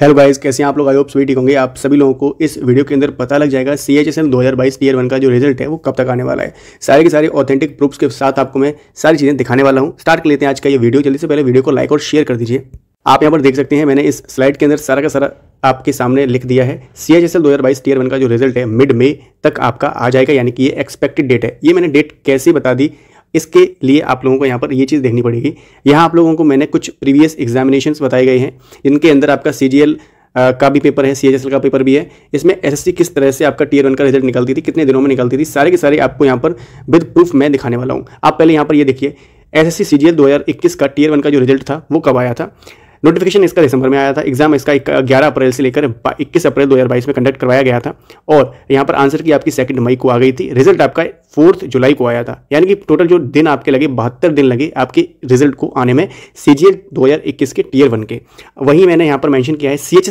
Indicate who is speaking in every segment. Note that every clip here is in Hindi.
Speaker 1: हेलो गाइस कैसे हैं आप लोग आई होप स्वीट होंगे आप सभी लोगों को इस वीडियो के अंदर पता लग जाएगा सी एच एस एन दो हज़ार बाईस टीयर वन का जो रिजल्ट है वो कब तक आने वाला है सारे के सारे ऑथेंटिक प्रूफ्स के साथ आपको मैं सारी चीज़ें दिखाने वाला हूँ स्टार्ट कर लेते हैं आज का ये वीडियो जल्दी से पहले वीडियो को लाइक और शेयर कर दीजिए आप यहाँ पर देख सकते हैं मैंने इस स्लाइड के अंदर सारा का सारा आपके सामने लिख दिया है सी एच एस एल दो हज़ार बाईस टीयर वन का जो रिजल्ट है मिड मई तक आपका आ जाएगा यानी कि ये एक्सपेक्टेड डेट है ये मैंने डेट कैसे बता दी इसके लिए आप लोगों को यहाँ पर ये चीज़ देखनी पड़ेगी यहाँ आप लोगों को मैंने कुछ प्रीवियस एग्जामिनेशन बताए गए हैं जिनके अंदर आपका सी का भी पेपर है सी का पेपर भी है इसमें एस किस तरह से आपका टीयर वन का रिजल्ट निकलती थी कितने दिनों में निकलती थी सारे के सारे आपको यहाँ पर विद प्रूफ मैं दिखाने वाला हूँ आप पहले यहाँ पर ये देखिए एस एस सी का टीयर वन का जो रिजल्ट था वो कब आया था नोटिफिकेशन इसका दिसंबर में आया था एग्जाम इसका ग्यारह अप्रैल से लेकर इक्कीस अप्रैल 2022 में कंडक्ट करवाया गया था और यहाँ पर आंसर की आपकी सेकंड मई को आ गई थी रिजल्ट आपका फोर्थ जुलाई को आया था यानी कि टोटल जो दिन आपके लगे बहत्तर दिन लगे आपके रिजल्ट को आने में सी जी के टीयर वन के वहीं मैंने यहाँ पर मैंशन किया है सी एच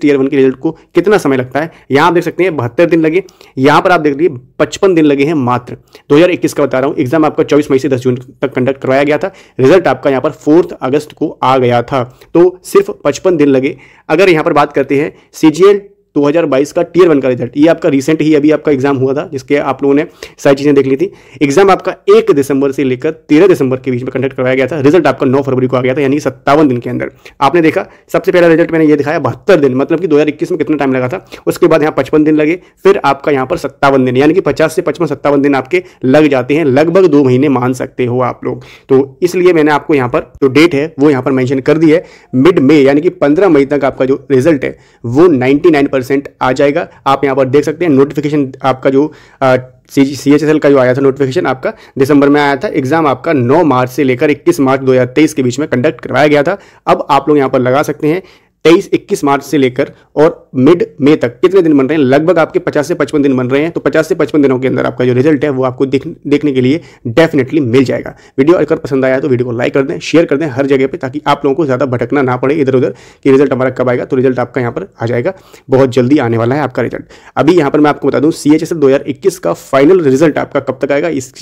Speaker 1: टीयर वन के रिजल्ट को कितना समय लगता है यहाँ आप देख सकते हैं बहत्तर दिन लगे यहाँ पर आप देख लीजिए पचपन दिन लगे हैं मात्र दो का बता रहा हूँ एग्जाम आपका चौबीस मई से दस जून तक कंडक्ट करवाया गया था रिजल्ट आपका यहाँ पर फोर्थ अगस्त को आ गया था तो सिर्फ पचपन दिन लगे अगर यहाँ पर बात करते हैं सी 2022 का टीयर वन का रिजल्ट ये आपका रिसेंट ही अभी आपका एग्जाम हुआ था जिसके आप लोगों ने सारी चीज़ें देख ली थी एग्जाम आपका 1 दिसंबर से लेकर 13 दिसंबर के बीच में कंडक्ट करवाया गया था रिजल्ट आपका 9 फरवरी को आ गया था यानी सत्तावन दिन के अंदर आपने देखा सबसे पहला रिजल्ट मैंने ये दिखाया बहत्तर दिन मतलब कि दो में कितना टाइम लगा था उसके बाद यहाँ पचपन दिन लगे फिर आपका यहाँ पर सत्तावन दिन यानी कि पचास से पचपन सत्तावन दिन आपके लग जाते हैं लगभग दो महीने मान सकते हो आप लोग तो इसलिए मैंने आपको यहाँ पर जो डेट है वो यहाँ पर मैंशन कर दी है मिड मे यानी कि पंद्रह मई तक आपका जो रिजल्ट है वो नाइनटी परसेंट आ जाएगा आप यहाँ पर देख सकते हैं नोटिफिकेशन आपका जो सी एच एस एल का जो आया था नोटिफिकेशन आपका दिसंबर में आया था एग्जाम आपका 9 मार्च से लेकर 21 मार्च 2023 के बीच में कंडक्ट करवाया गया था अब आप लोग यहाँ पर लगा सकते हैं तेईस इक्कीस मार्च से लेकर और मिड मे तक कितने दिन बन रहे हैं लगभग आपके पचास से पचपन दिन बन रहे हैं तो पचास से पचपन दिनों के अंदर आपका जो रिजल्ट है वो आपको देख, देखने के लिए डेफिनेटली मिल जाएगा वीडियो अगर पसंद आया तो वीडियो को लाइक कर दें शेयर कर दें हर जगह पर ताकि आप लोगों को ज़्यादा भटकना ना पड़े इधर उधर कि रिजल्ट हमारा कब आएगा तो रिजल्ट आपका यहाँ पर आ जाएगा बहुत जल्दी आने वाला है आपका रिजल्ट अभी यहाँ पर मैं आपको बता दूँ सी एच एस का फाइनल रिजल्ट आपका कब तक आएगा इस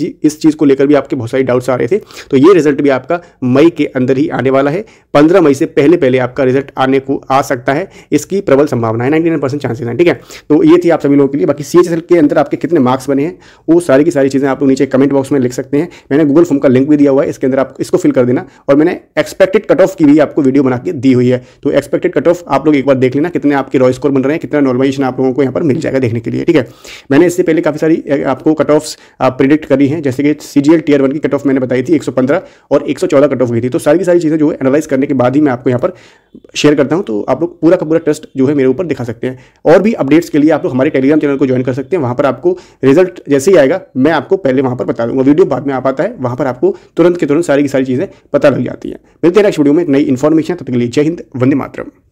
Speaker 1: चीज़ को लेकर भी आपके बहुत सारे डाउट्स आ रहे थे तो ये रिजल्ट भी आपका मई के अंदर ही आने वाला है पंद्रह मई से पहले पहले आपका रिजल्ट आने आ सकता है इसकी प्रबल संभावना है नाइन्टी नाइन परसेंट चांसेस हैं ठीक है तो ये थी आप सभी लोगों के लिए बाकी सी के अंदर आपके कितने मार्क्स बने हैं वो सारी की सारी चीज़ें आप लोग नीचे कमेंट बॉक्स में लिख सकते हैं मैंने गूगल फॉर्म का लिंक भी दिया हुआ है इसके अंदर आप इसको फिल कर देना और मैंने एक्सपेक्टेड कट ऑफ की भी आपको वीडियो बना के दी हुई है तो एक्सपेक्टेड कट ऑफ आप लोग एक बार देख लेना कितने आपके रॉय स्कोर बन रहे हैं कितना नॉर्मलाइजेशन आप लोगों को यहाँ पर मिल जाएगा देखने के लिए ठीक है मैंने इससे पहले काफ़ी सारी आपको कट ऑफ्स प्रिडिक्ट करी हैं जैसे कि सी टीयर वन की कट ऑफ मैंने बताई थी 115 और 114 कट ऑफ हुई थी तो सारी की सारी चीज़ें जो है एनालाइज करने के बाद ही मैं आपको यहाँ पर शेयर करता हूँ तो आप लोग पूरा का पूरा ट्रस्ट जो है मेरे ऊपर दिखा सकते हैं और भी अपडेट्स के लिए आप लोग हमारे टेलीग्राम चैनल को ज्वाइन कर सकते हैं वहाँ पर आपको रिजल्ट जैसे ही आएगा मैं आपको पहले वहाँ पर बता दूंगा वीडियो बाद में आ पाता है वहाँ पर आपको तुरंत के तुरंत सारी की सारी चीज़ें पता लग जाती हैं मिलते हैं नेक्स्ट वीडियो में नई इन्फॉर्मेशन तब तक के लिए जय हिंद वंदे मातरम